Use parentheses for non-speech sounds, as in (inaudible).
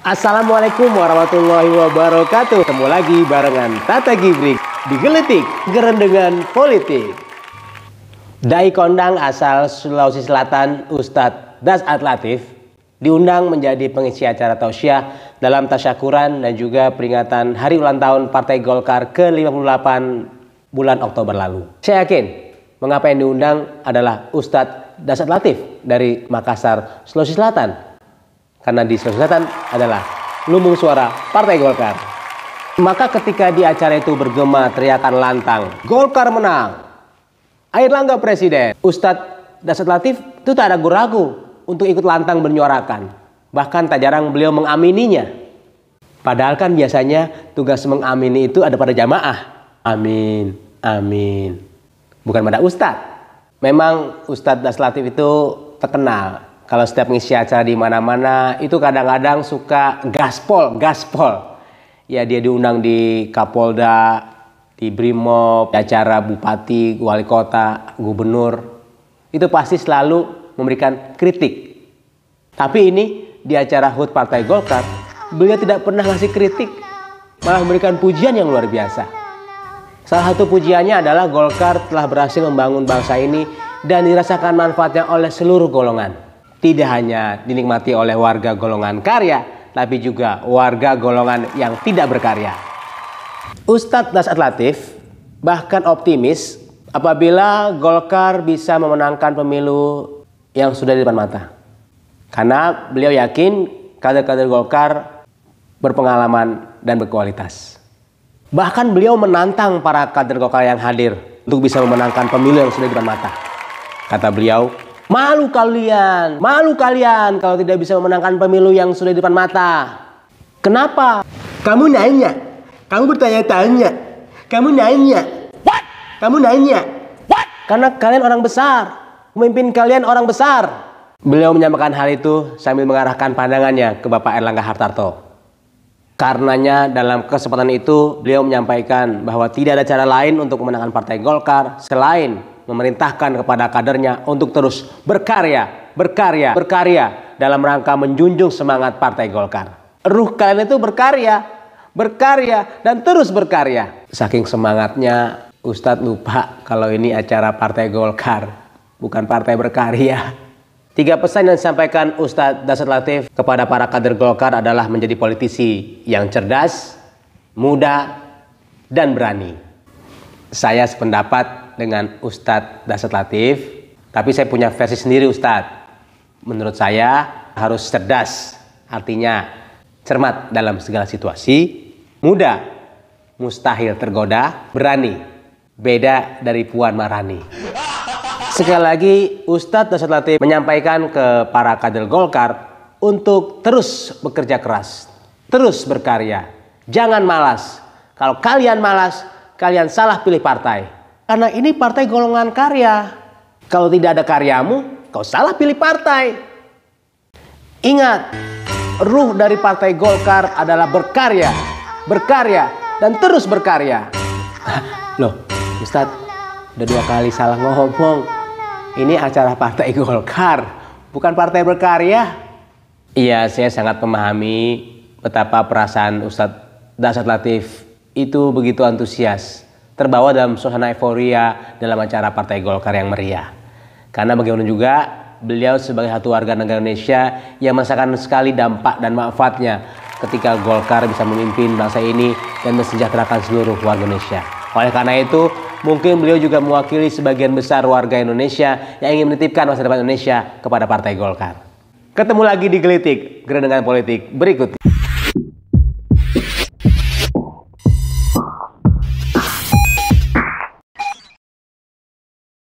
Assalamualaikum warahmatullahi wabarakatuh. Ketemu lagi barengan Tata Gibrik Gelitik gerendengan politik. Dai kondang asal Sulawesi Selatan Ustadz Das Atlatif diundang menjadi pengisi acara tausiah dalam tasyakuran dan juga peringatan hari ulang tahun Partai Golkar ke-58 bulan Oktober lalu. Saya yakin mengapa yang diundang adalah Ustadz Das Atlatif dari Makassar, Sulawesi Selatan karena di Sulawesi Selatan adalah lumbung suara Partai Golkar. Maka ketika di acara itu bergema teriakan lantang, Golkar menang. Air Langga Presiden, Ustadz Dasat Latif itu tak ada ragu untuk ikut lantang menyuarakan. Bahkan tak jarang beliau mengamininya. Padahal kan biasanya tugas mengamini itu ada pada jamaah. Amin, amin. Bukan pada ustadz. Memang Ustadz Dasat Latif itu terkenal kalau setiap ngisi acara di mana-mana itu kadang-kadang suka gaspol, gaspol. Ya dia diundang di Kapolda, di Brimob, di acara bupati, wali kota, gubernur. Itu pasti selalu memberikan kritik. Tapi ini di acara HUT Partai Golkar, beliau tidak pernah ngasih kritik, malah memberikan pujian yang luar biasa. Salah satu pujiannya adalah Golkar telah berhasil membangun bangsa ini dan dirasakan manfaatnya oleh seluruh golongan tidak hanya dinikmati oleh warga golongan karya, tapi juga warga golongan yang tidak berkarya. Ustadz Nasat Latif bahkan optimis apabila Golkar bisa memenangkan pemilu yang sudah di depan mata. Karena beliau yakin kader-kader Golkar berpengalaman dan berkualitas. Bahkan beliau menantang para kader Golkar yang hadir untuk bisa memenangkan pemilu yang sudah di depan mata. Kata beliau, Malu kalian, malu kalian kalau tidak bisa memenangkan pemilu yang sudah di depan mata. Kenapa? Kamu nanya, kamu bertanya-tanya, kamu nanya. What? Kamu nanya. What? Karena kalian orang besar, pemimpin kalian orang besar. Beliau menyampaikan hal itu sambil mengarahkan pandangannya ke Bapak Erlangga Hartarto. Karenanya dalam kesempatan itu beliau menyampaikan bahwa tidak ada cara lain untuk memenangkan Partai Golkar selain memerintahkan kepada kadernya untuk terus berkarya, berkarya, berkarya dalam rangka menjunjung semangat Partai Golkar. Ruh kalian itu berkarya, berkarya, dan terus berkarya. Saking semangatnya, Ustadz lupa kalau ini acara Partai Golkar, bukan Partai Berkarya. Tiga pesan yang disampaikan Ustadz Dasar Latif kepada para kader Golkar adalah menjadi politisi yang cerdas, muda, dan berani. Saya sependapat dengan Ustadz Dasat Latif, tapi saya punya versi sendiri Ustadz. Menurut saya harus cerdas, artinya cermat dalam segala situasi, muda, mustahil tergoda, berani. Beda dari Puan Marani. Sekali lagi, Ustadz Dasat Latif menyampaikan ke para kader Golkar untuk terus bekerja keras, terus berkarya. Jangan malas. Kalau kalian malas, kalian salah pilih partai. Karena ini partai golongan karya. Kalau tidak ada karyamu, kau salah pilih partai. Ingat, ruh dari partai Golkar adalah berkarya, berkarya, dan terus berkarya. (laughs) Loh, Ustadz, udah dua kali salah ngomong. Ini acara partai (laughs) Golkar, bukan partai berkarya. Iya, saya sangat memahami betapa perasaan Ustadz Dasar Latif itu begitu antusias terbawa dalam suasana euforia dalam acara Partai Golkar yang meriah. Karena bagaimana juga beliau sebagai satu warga negara Indonesia yang merasakan sekali dampak dan manfaatnya ketika Golkar bisa memimpin bangsa ini dan mensejahterakan seluruh warga Indonesia. Oleh karena itu, mungkin beliau juga mewakili sebagian besar warga Indonesia yang ingin menitipkan masa depan Indonesia kepada Partai Golkar. Ketemu lagi di Gelitik, Gerendengan Politik berikut.